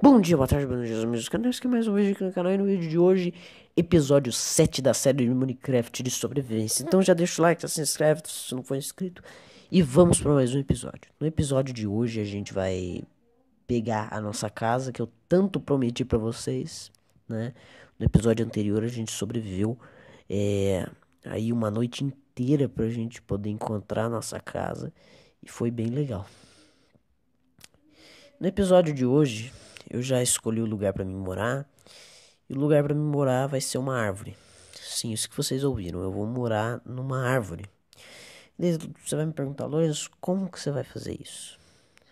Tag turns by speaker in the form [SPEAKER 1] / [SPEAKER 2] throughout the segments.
[SPEAKER 1] Bom dia, boa tarde, bom dia aos meus canais que é mais um vídeo aqui no canal e no vídeo de hoje, episódio 7 da série de Minecraft de sobrevivência. Então já deixa o like, já se inscreve se não for inscrito e vamos para mais um episódio. No episódio de hoje a gente vai pegar a nossa casa que eu tanto prometi para vocês, né? No episódio anterior a gente sobreviveu é, aí uma noite inteira pra gente poder encontrar a nossa casa e foi bem legal. No episódio de hoje, eu já escolhi o lugar para mim morar. E o lugar para mim morar vai ser uma árvore. Sim, isso que vocês ouviram. Eu vou morar numa árvore. Você vai me perguntar, Lourenço, como que você vai fazer isso?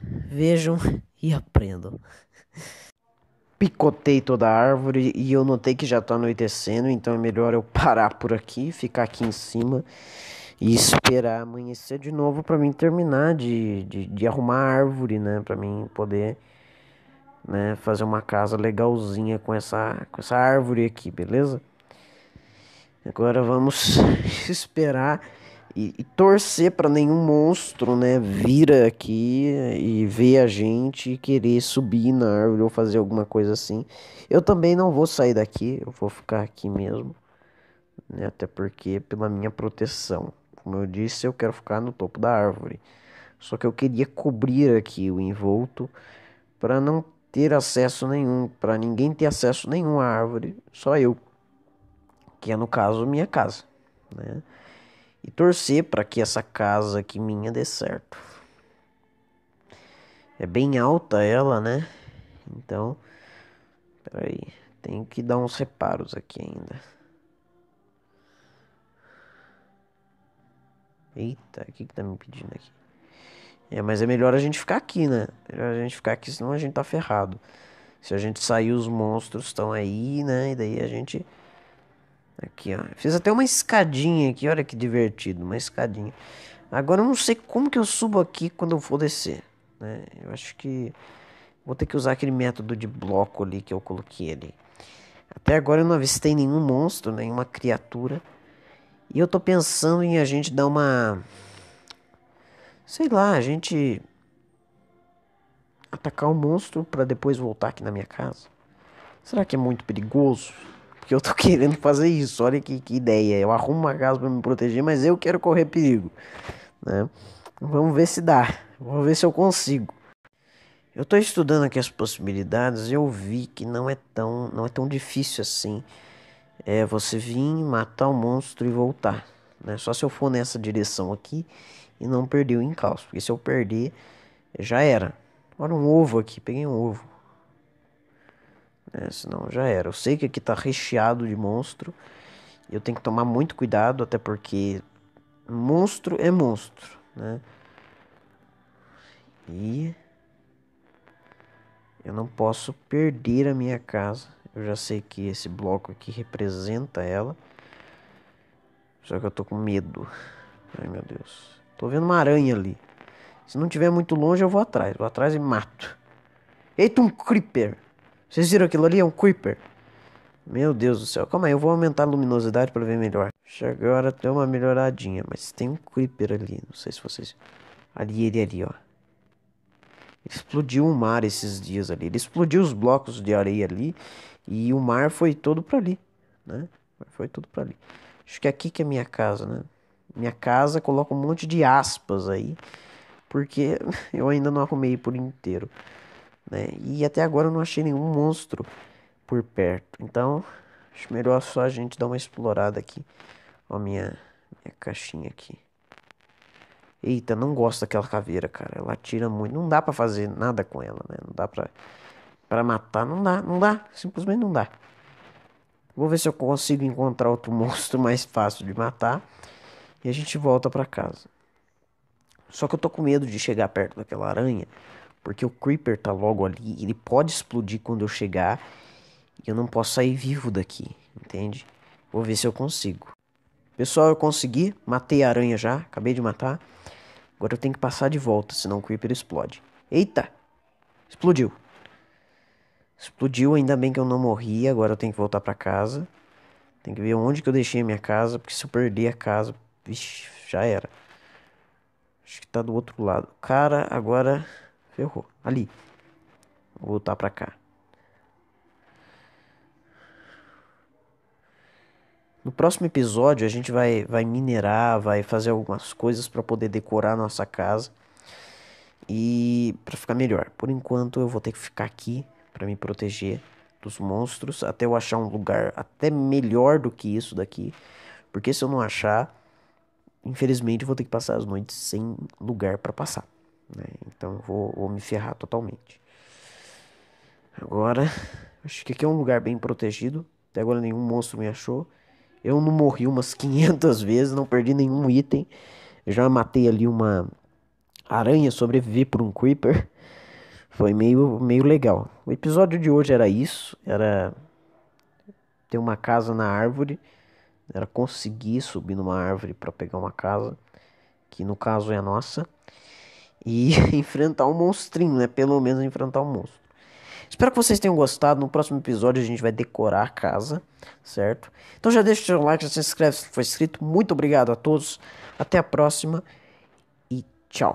[SPEAKER 1] Vejam e aprendam. Picotei toda a árvore e eu notei que já está anoitecendo, então é melhor eu parar por aqui, ficar aqui em cima e esperar amanhecer de novo para mim terminar de, de, de arrumar a árvore, né? Para mim poder né, fazer uma casa legalzinha com essa, com essa árvore aqui, beleza? Agora vamos esperar e, e torcer para nenhum monstro, né, vir aqui e ver a gente e querer subir na árvore ou fazer alguma coisa assim. Eu também não vou sair daqui, eu vou ficar aqui mesmo, né, até porque pela minha proteção. Como eu disse, eu quero ficar no topo da árvore. Só que eu queria cobrir aqui o envolto para não ter acesso nenhum, para ninguém ter acesso nenhum à árvore, só eu, que é no caso minha casa, né? E torcer para que essa casa aqui minha dê certo. É bem alta ela, né? Então, peraí, tenho que dar uns reparos aqui ainda. Eita, o que que tá me pedindo aqui? É, mas é melhor a gente ficar aqui, né? Melhor a gente ficar aqui, senão a gente tá ferrado. Se a gente sair, os monstros estão aí, né? E daí a gente. Aqui, ó. Fiz até uma escadinha aqui, olha que divertido, uma escadinha. Agora eu não sei como que eu subo aqui quando eu for descer, né? Eu acho que vou ter que usar aquele método de bloco ali que eu coloquei ali. Até agora eu não avistei nenhum monstro, nenhuma criatura. E eu tô pensando em a gente dar uma sei lá, a gente atacar o um monstro para depois voltar aqui na minha casa? Será que é muito perigoso? Porque eu tô querendo fazer isso. Olha que, que ideia. Eu arrumo uma casa para me proteger, mas eu quero correr perigo, né? Vamos ver se dá. Vamos ver se eu consigo. Eu estou estudando aqui as possibilidades. Eu vi que não é tão não é tão difícil assim. É você vir matar o monstro e voltar, né? Só se eu for nessa direção aqui e não perder o encalço. Porque se eu perder, já era. Olha um ovo aqui, peguei um ovo. É, senão já era. Eu sei que aqui tá recheado de monstro. E eu tenho que tomar muito cuidado, até porque monstro é monstro, né? E eu não posso perder a minha casa. Eu já sei que esse bloco aqui representa ela. Só que eu tô com medo. Ai meu Deus. Tô vendo uma aranha ali. Se não tiver muito longe, eu vou atrás. Vou atrás e mato. Eita, um creeper. Vocês viram aquilo ali? É um creeper. Meu Deus do céu. Calma aí, eu vou aumentar a luminosidade para ver melhor. Agora deu uma melhoradinha, mas tem um creeper ali. Não sei se vocês... Ali, ele ali, ó. explodiu o mar esses dias ali. Ele explodiu os blocos de areia ali. E o mar foi todo para ali, né? Foi tudo para ali. Acho que é aqui que é minha casa, né? minha casa, coloco um monte de aspas aí, porque eu ainda não arrumei por inteiro, né? E até agora eu não achei nenhum monstro por perto. Então, acho melhor só a gente dar uma explorada aqui. Ó, minha, minha caixinha aqui. Eita, não gosto daquela caveira, cara. Ela tira muito. Não dá para fazer nada com ela, né? Não dá pra, pra matar. Não dá, não dá. Simplesmente não dá. Vou ver se eu consigo encontrar outro monstro mais fácil de matar. E a gente volta para casa. Só que eu tô com medo de chegar perto daquela aranha, porque o creeper tá logo ali, ele pode explodir quando eu chegar, e eu não posso sair vivo daqui, entende? Vou ver se eu consigo. Pessoal, eu consegui, matei a aranha já, acabei de matar. Agora eu tenho que passar de volta, senão o creeper explode. Eita! Explodiu. Explodiu, ainda bem que eu não morri, agora eu tenho que voltar para casa. Tem que ver onde que eu deixei a minha casa, porque se eu perder a casa, Vixe, já era. Acho que tá do outro lado. Cara, agora ferrou. Ali. Vou voltar pra cá. No próximo episódio a gente vai, vai minerar, vai fazer algumas coisas para poder decorar a nossa casa e para ficar melhor. Por enquanto eu vou ter que ficar aqui para me proteger dos monstros até eu achar um lugar até melhor do que isso daqui, porque se eu não achar infelizmente vou ter que passar as noites sem lugar para passar. Né? Então vou, vou me ferrar totalmente. Agora, acho que aqui é um lugar bem protegido. Até agora nenhum monstro me achou. Eu não morri umas 500 vezes, não perdi nenhum item. já matei ali uma aranha, sobrevivi por um creeper. Foi meio, meio legal. O episódio de hoje era isso. Era ter uma casa na árvore era conseguir subir numa árvore para pegar uma casa, que no caso é a nossa, e enfrentar um monstrinho, né? Pelo menos enfrentar um monstro. Espero que vocês tenham gostado. No próximo episódio a gente vai decorar a casa, certo? Então já deixa o seu like, já se inscreve se for inscrito. Muito obrigado a todos. Até a próxima.